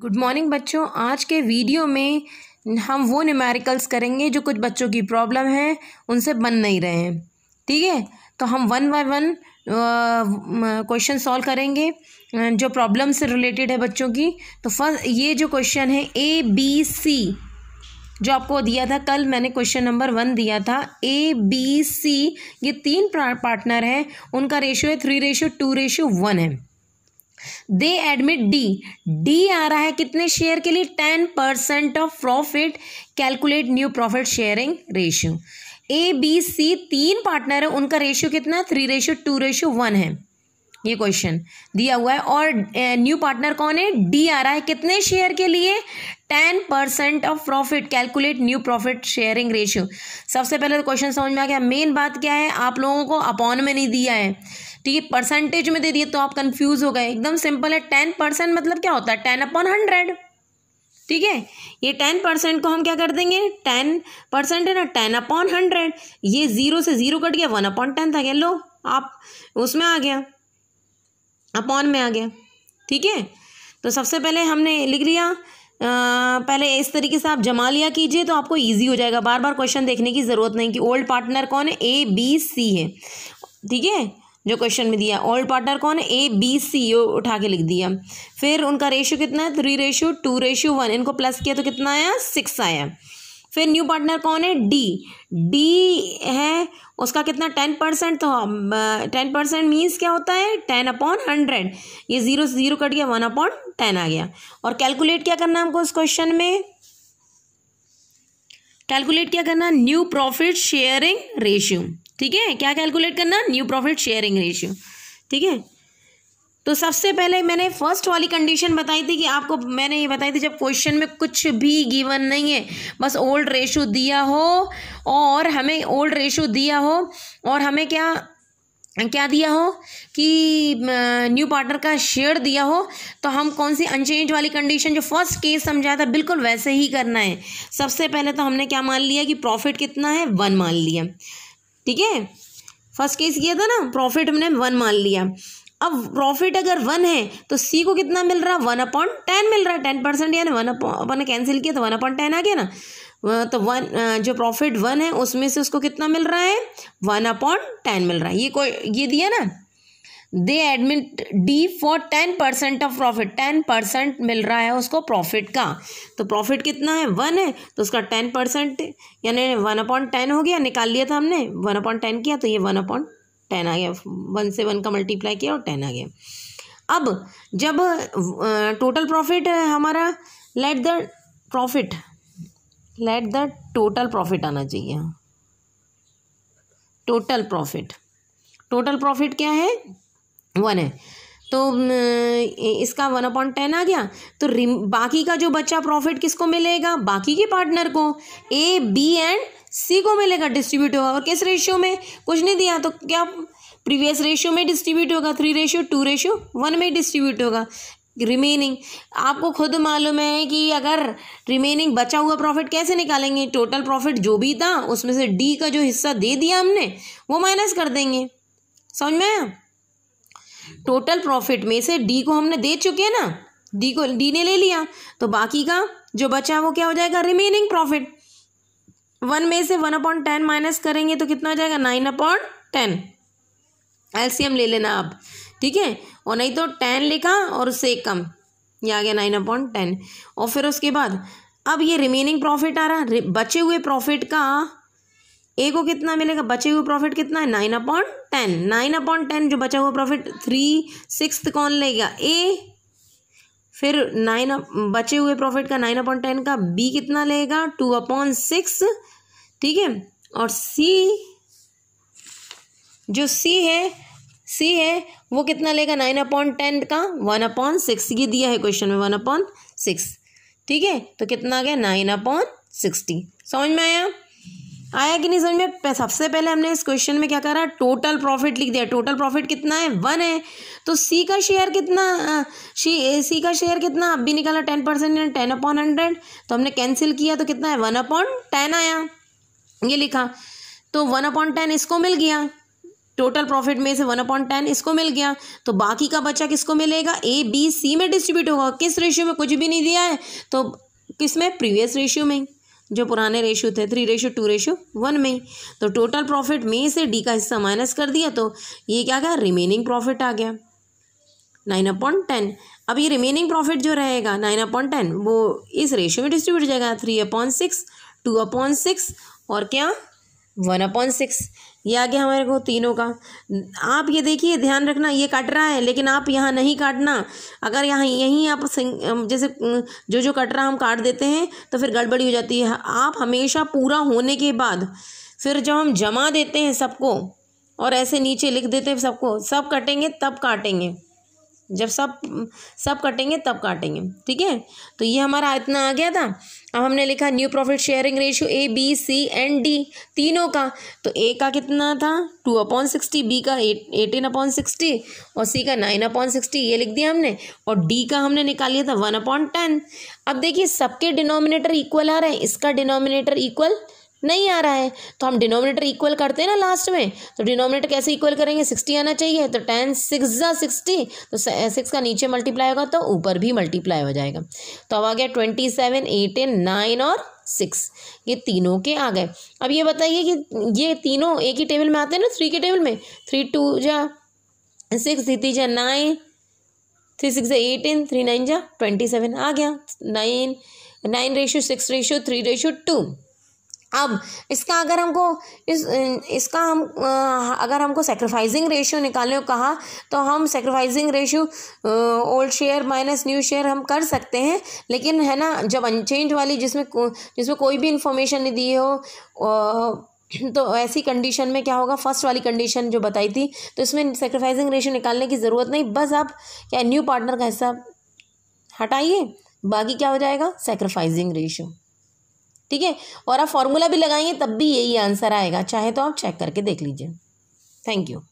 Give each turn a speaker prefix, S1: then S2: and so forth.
S1: good morning बच्चों आज के वीडियो में हम वो न्यूमेरिकल्स करेंगे जो कुछ बच्चों की प्रॉब्लम है उनसे बन नहीं रहे हैं ठीक है तो हम one by one question solve करेंगे जो प्रॉब्लम से रिलेटेड है बच्चों की तो फर्स्ट ये जो क्वेश्चन है ए बी सी जो आपको दिया था कल मैंने क्वेश्चन नंबर वन दिया था ए बी सी ये तीन पार्टनर हैं उनका रेशियो है three ratio two ratio one है दे एडमिट डी डी आ रहा है कितने शेयर के लिए ten percent of profit calculate new profit sharing ratio A B C तीन पार्टनर है उनका रेशियो कितना three ratio two ratio one है ये क्वेश्चन दिया हुआ है और न्यू पार्टनर कौन है डी आ रहा है कितने शेयर के लिए ten percent of profit calculate new profit sharing ratio सबसे पहले तो क्वेश्चन समझ में आ गया मेन बात क्या है आप लोगों को अपॉन में नहीं दिया है ठीक है परसेंटेज में दे दिए तो आप कंफ्यूज हो गए एकदम सिंपल है टेन परसेंट मतलब क्या होता है टेन अपॉन हंड्रेड ठीक है ये टेन परसेंट को हम क्या कर देंगे टेन परसेंट है ना टेन अपॉन हंड्रेड ये जीरो से जीरो कट गया वन अपॉन टेन था गया लो आप उसमें आ गया अपॉन में आ गया ठीक है तो सबसे पहले हमने लिख लिया आ, पहले इस तरीके से आप जमा लिया कीजिए तो आपको इजी हो जाएगा बार बार क्वेश्चन देखने की ज़रूरत नहीं कि ओल्ड पार्टनर कौन है ए बी सी है ठीक है जो क्वेश्चन में दिया ओल्ड पार्टनर कौन है ए बी सी उठा के लिख दिया फिर उनका रेशियो कितना है three ratio two ratio one इनको प्लस किया तो कितना आया सिक्स आया फिर न्यू पार्टनर कौन है डी डी है उसका कितना टेन परसेंट तो टेन परसेंट मीन्स क्या होता है टेन अपॉन हंड्रेड ये जीरो से जीरो कट गया वन अपॉन टेन आ गया और कैलकुलेट क्या करना हमको इस क्वेश्चन में कैलकुलेट क्या करना न्यू प्रॉफिट शेयरिंग रेशियो ठीक है क्या कैलकुलेट करना न्यू प्रॉफिट शेयरिंग रेशियो ठीक है तो सबसे पहले मैंने फर्स्ट वाली कंडीशन बताई थी कि आपको मैंने ये बताई थी जब क्वेश्चन में कुछ भी गिवन नहीं है बस ओल्ड रेशो दिया हो और हमें ओल्ड रेशो दिया हो और हमें क्या क्या दिया हो कि न्यू पार्टनर का शेयर दिया हो तो हम कौन सी अनचेंज वाली कंडीशन जो फर्स्ट केस समझाया था बिल्कुल वैसे ही करना है सबसे पहले तो हमने क्या मान लिया कि प्रॉफिट कितना है वन मान लिया ठीक है फर्स्ट केस किया था ना प्रॉफिट हमने वन मान लिया अब प्रॉफिट अगर वन है तो सी को कितना मिल रहा है वन अपॉइंट टेन मिल रहा है टेन परसेंट यानी वन अपन ने कैंसिल किया तो वन अपॉइंट टेन आ गया ना तो वन जो प्रॉफिट वन है उसमें से उसको कितना मिल रहा है वन अपॉइंट टेन मिल रहा है ये कोई ये दिया ना they admit D for ten percent of profit ten percent मिल रहा है उसको प्रॉफिट का तो प्रॉफिट कितना है वन है तो उसका टेन परसेंट यानी वन अपॉइंट टेन हो गया निकाल लिया था हमने वन अपॉइंट टेन किया तो ये वन अपॉइंट टेन आ गया वन से वन का मल्टीप्लाई किया और टेन आ गया अब जब टोटल प्रॉफिट हमारा let the profit let the total profit आना चाहिए टोटल प्रॉफिट टोटल प्रॉफिट क्या है वन है तो इसका वन अपॉइंट टेन आ गया तो बाकी का जो बच्चा प्रॉफिट किसको मिलेगा बाकी के पार्टनर को ए बी एंड सी को मिलेगा डिस्ट्रीब्यूट होगा और किस रेशियो में कुछ नहीं दिया तो क्या प्रीवियस रेशियो में डिस्ट्रीब्यूट होगा three ratio two ratio one में डिस्ट्रीब्यूट होगा रिमेनिंग आपको खुद मालूम है कि अगर रिमेनिंग बचा हुआ प्रॉफिट कैसे निकालेंगे टोटल प्रॉफिट जो भी था उसमें से डी का जो हिस्सा दे दिया हमने वो माइनस कर देंगे समझ में आया टोटल प्रॉफिट में से डी को हमने दे चुके हैं ना डी को डी ने ले लिया तो बाकी का जो बचा वो क्या हो जाएगा रिमेनिंग प्रॉफिट वन में से वन अपॉइंट टेन माइनस करेंगे तो कितना हो जाएगा नाइन अपॉइंट टेन एलसीएम ले लेना आप ठीक है और नहीं तो टेन लिखा और उससे एक कम ये आ गया नाइन अपॉइंट टेन और फिर उसके बाद अब ये रिमेनिंग प्रॉफिट आ रहा बचे हुए प्रॉफिट का ए को कितना मिलेगा बचे हुए प्रॉफिट कितना है nine upon ten nine upon ten जो बचा हुआ प्रॉफिट थ्री सिक्स कौन लेगा ए फिर नाइन बचे हुए प्रॉफिट का नाइन अपॉन टेन का बी कितना लेगा टू अपॉन सिक्स ठीक है और सी जो सी है सी है वो कितना लेगा नाइन अपॉन टेन का वन अपॉन सिक्स ये दिया है क्वेश्चन में वन अपॉन सिक्स ठीक है तो कितना आ गया नाइन अपॉन सिक्सटी समझ में आया आया कि नहीं समझ में सबसे पहले हमने इस क्वेश्चन में क्या करा टोटल प्रॉफिट लिख दिया टोटल प्रॉफिट कितना है वन है तो सी का शेयर कितना सी सी का शेयर कितना अब भी निकाला ten percent ten upon hundred तो हमने कैंसिल किया तो कितना है वन अपॉन टेन आया ये लिखा तो वन अपॉन टेन इसको मिल गया टोटल प्रॉफिट में से वन अपॉन टेन इसको मिल गया तो बाकी का बच्चा किसको मिलेगा ए बी सी में डिस्ट्रीब्यूट होगा किस रेशियो में कुछ भी नहीं दिया है तो किस में प्रीवियस रेशियो में जो पुराने रेशो थे three ratio two ratio one में तो टोटल प्रॉफिट में से डी का हिस्सा माइनस कर दिया तो ये क्या गया रिमेनिंग प्रॉफिट आ गया नाइन अपॉइंट टेन अब ये रिमेनिंग प्रॉफिट जो रहेगा नाइन अपॉइंट टेन वो इस रेशियो में डिस्ट्रीब्यूट हो जाएगा three upon six two upon six और क्या वन अपॉइंट सिक्स ये आ गया हमारे को तीनों का आप ये देखिए ध्यान रखना ये कट रहा है लेकिन आप यहाँ नहीं काटना अगर यहाँ यहीं आप जैसे जो जो कट रहा हम काट देते हैं तो फिर गड़बड़ी हो जाती है आप हमेशा पूरा होने के बाद फिर जब हम जमा देते हैं सबको और ऐसे नीचे लिख देते हैं सबको सब कटेंगे तब काटेंगे जब सब सब कटेंगे तब काटेंगे ठीक है तो ये हमारा इतना आ गया था अब हमने लिखा new profit sharing ratio A B C and D तीनों का तो ए का कितना था टू अपॉन सिक्सटी बी का एटीन अपॉन सिक्सटी और सी का नाइन अपॉन सिक्सटी ये लिख दिया हमने और डी का हमने निकाल लिया था वन अपॉन टेन अब देखिए सबके डिनोमिनेटर इक्वल आ रहे हैं इसका डिनोमिनेटर इक्वल नहीं आ रहा है तो हम डिनोमिनेटर इक्वल करते हैं ना लास्ट में तो डिनोमिनेटर कैसे इक्वल करेंगे सिक्सटी आना चाहिए तो टेन सिक्स ज़ा सिक्सटी तो सिक्स eh, का नीचे मल्टीप्लाई होगा तो ऊपर भी मल्टीप्लाई हो जाएगा तो अब आ गया ट्वेंटी सेवन एटीन नाइन और सिक्स ये तीनों के आ गए अब ये बताइए कि ये तीनों एक ही टेबल में आते हैं ना थ्री के टेबल में थ्री टू जा सिक्स थ्री थ्री जा nine three six eighteen three nine जा ट्वेंटी सेवन आ गया nine nine ratio six ratio three ratio two अब इसका अगर हमको इस इसका हम अगर हमको सेक्रीफाइजिंग रेशियो निकालने को कहा तो हम sacrificing ratio old share minus new share हम कर सकते हैं लेकिन है ना जब अनचेंज वाली जिसमें जिसमें कोई भी इंफॉर्मेशन नहीं दी हो तो ऐसी कंडीशन में क्या होगा फर्स्ट वाली कंडीशन जो बताई थी तो इसमें सेक्रीफाइजिंग रेशियो निकालने की ज़रूरत नहीं बस आप क्या न्यू पार्टनर का हिस्सा हटाइए बाकी क्या हो जाएगा सेक्रीफाइजिंग रेशियो ठीक है और आप फॉर्मूला भी लगाएंगे तब भी यही आंसर आएगा चाहे तो आप चेक करके देख लीजिए थैंक यू